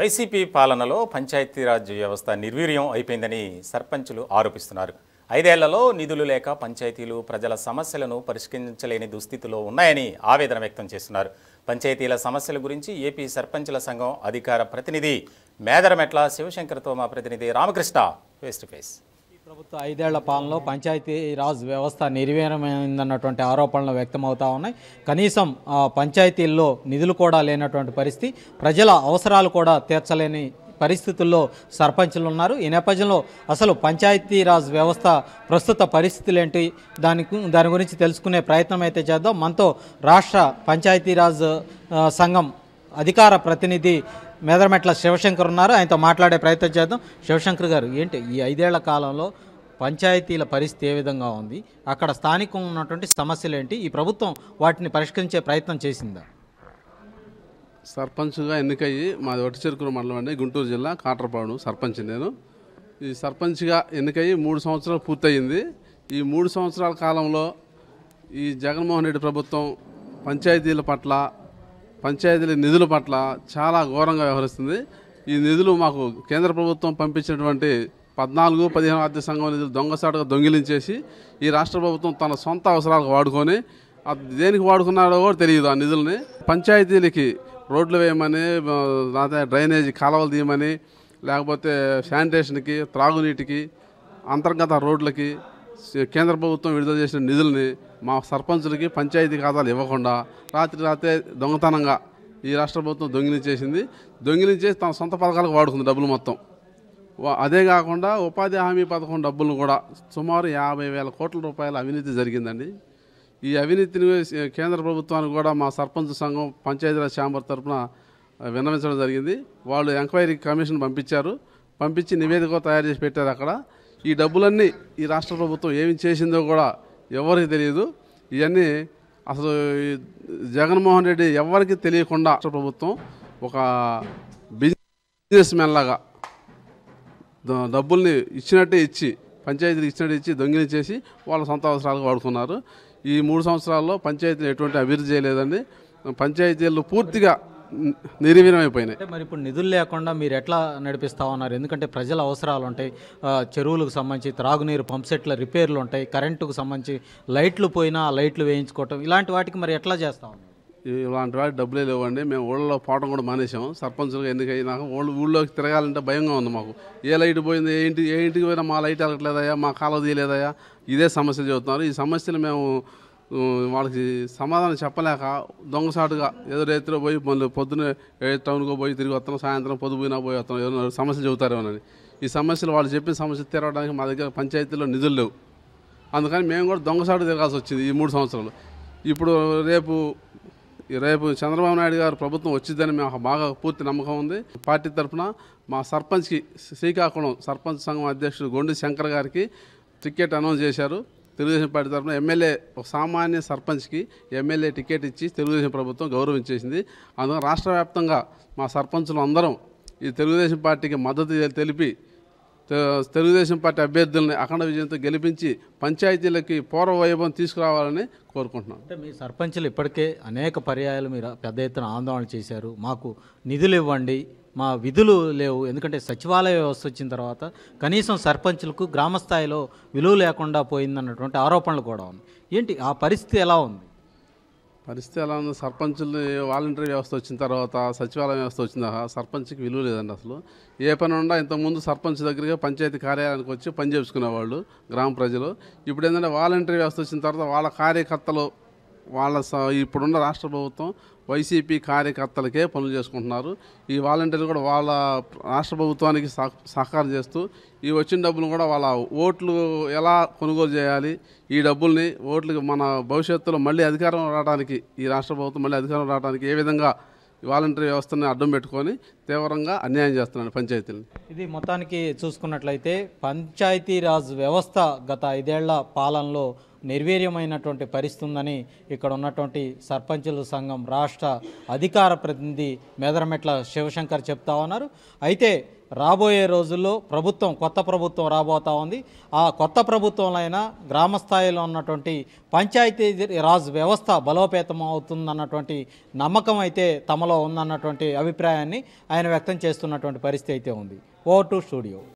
YCP పాలనలో పంచాయతీరాజ్ వ్యవస్థ నిర్వీర్యం అయిపోయిందని సర్పంచులు ఆరోపిస్తున్నారు ఐదేళ్లలో నిధులు లేక పంచాయతీలు ప్రజల సమస్యలను పరిష్కరించలేని దుస్థితిలో ఉన్నాయని ఆవేదన వ్యక్తం చేస్తున్నారు పంచాయతీల సమస్యల గురించి ఏపీ సర్పంచుల సంఘం అధికార ప్రతినిధి మేదరమెట్ల శివశంకర్తో మా ప్రతినిధి రామకృష్ణ ఫేస్ టు ఫేస్ ప్రభుత్వ ఐదేళ్ల పాలనలో పంచాయతీరాజ్ వ్యవస్థ నిర్వీణమైందన్నటువంటి ఆరోపణలు వ్యక్తమవుతా ఉన్నాయి కనీసం పంచాయతీల్లో నిధులు కూడా లేనటువంటి పరిస్థితి ప్రజల అవసరాలు కూడా తీర్చలేని పరిస్థితుల్లో సర్పంచులు ఉన్నారు ఈ నేపథ్యంలో అసలు పంచాయతీరాజ్ వ్యవస్థ ప్రస్తుత పరిస్థితులు ఏంటి దాని దాని గురించి తెలుసుకునే ప్రయత్నం అయితే చేద్దాం మనతో రాష్ట్ర పంచాయతీరాజ్ సంఘం అధికార ప్రతినిధి మేదరమెట్ల శివశంకర్ ఉన్నారు ఆయనతో మాట్లాడే ప్రయత్నం చేద్దాం శివశంకర్ గారు ఏంటి ఈ ఐదేళ్ల కాలంలో పంచాయతీల పరిస్థితి ఏ విధంగా ఉంది అక్కడ స్థానికంగా ఉన్నటువంటి సమస్యలు ఏంటి ఈ ప్రభుత్వం వాటిని పరిష్కరించే ప్రయత్నం చేసిందా సర్పంచ్గా ఎన్నికయ్యి మాది చెరుకులు మండలం అండి గుంటూరు జిల్లా కాటరపాడు సర్పంచ్ నేను ఈ సర్పంచ్గా ఎన్నికయ్యి మూడు సంవత్సరాలు పూర్తయింది ఈ మూడు సంవత్సరాల కాలంలో ఈ జగన్మోహన్ రెడ్డి ప్రభుత్వం పంచాయతీల పట్ల పంచాయతీల నిధుల పట్ల చాలా ఘోరంగా వ్యవహరిస్తుంది ఈ నిధులు మాకు కేంద్ర ప్రభుత్వం పంపించినటువంటి పద్నాలుగు పదిహేను ఆర్థిక సంఘం నిధులు దొంగసాటుగా దొంగిలించేసి ఈ రాష్ట్ర ప్రభుత్వం తన సొంత అవసరాలకు వాడుకొని దేనికి వాడుకున్నాడో కూడా తెలియదు ఆ నిధుల్ని పంచాయతీలకి రోడ్లు వేయమని డ్రైనేజీ కాలువలు తీయమని లేకపోతే శానిటేషన్కి త్రాగునీటికి అంతర్గత రోడ్లకి కేంద్ర ప్రభుత్వం విడుదల చేసిన నిధుల్ని మా సర్పంచులకి పంచాయతీ ఖాతాలు ఇవ్వకుండా రాత్రి రాత్రే దొంగతనంగా ఈ రాష్ట్ర ప్రభుత్వం దొంగిలించేసింది దొంగిలించేసి తన సొంత పథకాలకు వాడుకుంది డబ్బులు మొత్తం అదే కాకుండా ఉపాధి హామీ పథకం డబ్బులు కూడా సుమారు యాభై వేల కోట్ల రూపాయల అవినీతి జరిగిందండి ఈ అవినీతిని కేంద్ర ప్రభుత్వానికి కూడా మా సర్పంచ్ సంఘం పంచాయతీరాజ్ ఛాంబర్ తరఫున విన్నవించడం జరిగింది వాళ్ళు ఎంక్వైరీ కమిషన్ పంపించారు పంపించి నివేదిక తయారు చేసి పెట్టారు అక్కడ ఈ డబ్బులన్నీ ఈ రాష్ట్ర ప్రభుత్వం ఏమి చేసిందో కూడా ఎవరికి తెలియదు ఇవన్నీ అసలు జగన్మోహన్ రెడ్డి ఎవరికి తెలియకుండా రాష్ట్ర ప్రభుత్వం ఒక బిజినెస్ మెన్ లాగా డబ్బుల్ని ఇచ్చినట్టే ఇచ్చి పంచాయతీలు ఇచ్చినట్టు ఇచ్చి దొంగిలి చేసి వాళ్ళ సొంత అవసరాలకు వాడుకున్నారు ఈ మూడు సంవత్సరాల్లో పంచాయతీలు ఎటువంటి అభివృద్ధి చేయలేదండి పంచాయతీలు పూర్తిగా నిర్వీర్యమైపోయినాయి మరి ఇప్పుడు నిధులు లేకుండా మీరు ఎట్లా నడిపిస్తా ఉన్నారు ఎందుకంటే ప్రజల అవసరాలు ఉంటాయి చెరువులకు సంబంధించి త్రాగునీరు పంప్ సెట్ల రిపేర్లు ఉంటాయి కరెంటుకు సంబంధించి లైట్లు పోయినా లైట్లు వేయించుకోవటం ఇలాంటి వాటికి మరి ఎట్లా చేస్తా ఉన్నారు ఇలాంటి వాటి డబ్బులే లేవండి మేము ఊళ్ళో పోవడం కూడా మానేసాం సర్పంచులుగా ఎందుకయ్యి నాకు ఊళ్ళు ఊళ్ళోకి తిరగాలంటే భయంగా ఉంది మాకు ఏ లైట్ పోయింది ఏంటి ఏ ఇంటికి పోయినా మా లైట్ వెళ్ళట్లేదయ్యా మా కాలు తీయలేదయ్యా ఇదే సమస్య చెబుతున్నారు ఈ సమస్యలు మేము వాళ్ళకి సమాధానం చెప్పలేక దొంగసాటుగా ఏదో రైతులో పోయి మళ్ళీ పొద్దున్న ఏ టౌన్కో పోయి తిరిగి వస్తాం సాయంత్రం పొద్దుపోయినా పోయి వస్తాం ఏదో సమస్యలు చెబుతారేమోనని ఈ సమస్యలు వాళ్ళు చెప్పిన సమస్యలు తీరవడానికి మా దగ్గర పంచాయతీలో నిధులు లేవు అందుకని మేము కూడా దొంగసాటు తిరగాల్సి వచ్చింది ఈ మూడు సంవత్సరాలు ఇప్పుడు రేపు రేపు చంద్రబాబు నాయుడు గారు ప్రభుత్వం వచ్చిందని మేము బాగా పూర్తి నమ్మకం ఉంది పార్టీ తరఫున మా సర్పంచ్కి శ్రీకాకుళం సర్పంచ్ సంఘం అధ్యక్షుడు గొండి శంకర్ గారికి టికెట్ అనౌన్స్ చేశారు తెలుగుదేశం పార్టీ తరఫున ఎమ్మెల్యే ఒక సామాన్య సర్పంచ్కి ఎమ్మెల్యే టికెట్ ఇచ్చి తెలుగుదేశం ప్రభుత్వం గౌరవించేసింది అందువల్ల రాష్ట్ర వ్యాప్తంగా మా సర్పంచులు అందరం ఈ తెలుగుదేశం పార్టీకి మద్దతు తెలిపి తెలుగుదేశం పార్టీ అభ్యర్థుల్ని అఖండ విజయంతో గెలిపించి పంచాయతీలకి పూర్వ వైభవం తీసుకురావాలని కోరుకుంటున్నాను అంటే మీ సర్పంచులు ఇప్పటికే అనేక పర్యాయాలు మీరు పెద్ద ఎత్తున ఆందోళన చేశారు మాకు నిధులు ఇవ్వండి మా విధులు లేవు ఎందుకంటే సచివాలయ వ్యవస్థ వచ్చిన తర్వాత కనీసం సర్పంచ్లకు గ్రామస్థాయిలో విలువ లేకుండా పోయిందన్నటువంటి ఆరోపణలు కూడా ఉంది ఏంటి ఆ పరిస్థితి ఎలా ఉంది పరిస్థితి ఎలా ఉంది సర్పంచులు వాలంటీర్ వ్యవస్థ వచ్చిన తర్వాత సచివాలయ వ్యవస్థ వచ్చిన సర్పంచ్కి విలువ లేదండి అసలు ఏ పని ఉండా ఇంతకుముందు సర్పంచ్ దగ్గరికి పంచాయతీ కార్యాలయానికి వచ్చి పని చేసుకునేవాళ్ళు గ్రామ ప్రజలు ఇప్పుడు ఏంటంటే వాలంటీర్ వ్యవస్థ వచ్చిన తర్వాత వాళ్ళ కార్యకర్తలు వాళ్ళ ఇప్పుడున్న రాష్ట్ర ప్రభుత్వం వైసీపీ కార్యకర్తలకే పనులు చేసుకుంటున్నారు ఈ వాలంటీర్లు కూడా వాళ్ళ రాష్ట్ర ప్రభుత్వానికి సహకారం చేస్తూ ఈ వచ్చిన డబ్బులు కూడా వాళ్ళ ఓట్లు ఎలా కొనుగోలు చేయాలి ఈ డబ్బుల్ని ఓట్లకి మన భవిష్యత్తులో మళ్ళీ అధికారం రావడానికి ఈ రాష్ట్ర ప్రభుత్వం మళ్ళీ అధికారం రావడానికి ఏ విధంగా వాలంటరీ వ్యవస్థని అడ్డం పెట్టుకొని తీవ్రంగా అన్యాయం చేస్తున్నాడు పంచాయతీలను ఇది మొత్తానికి చూసుకున్నట్లయితే పంచాయతీరాజ్ వ్యవస్థ గత ఐదేళ్ల పాలనలో నిర్వీర్యమైనటువంటి పరిస్థితి ఉందని ఇక్కడ ఉన్నటువంటి సర్పంచుల సంఘం రాష్ట్ర అధికార ప్రతినిధి మేదరమెట్ల శివశంకర్ చెప్తా ఉన్నారు అయితే రాబోయే రోజుల్లో ప్రభుత్వం కొత్త ప్రభుత్వం రాబోతా ఉంది ఆ కొత్త ప్రభుత్వంలో గ్రామ స్థాయిలో ఉన్నటువంటి పంచాయతీ రాజ్ వ్యవస్థ బలోపేతం అవుతుందన్నటువంటి నమ్మకం అయితే తమలో ఉందన్నటువంటి అభిప్రాయాన్ని ఆయన వ్యక్తం చేస్తున్నటువంటి పరిస్థితి అయితే ఉంది ఓ టు స్టూడియో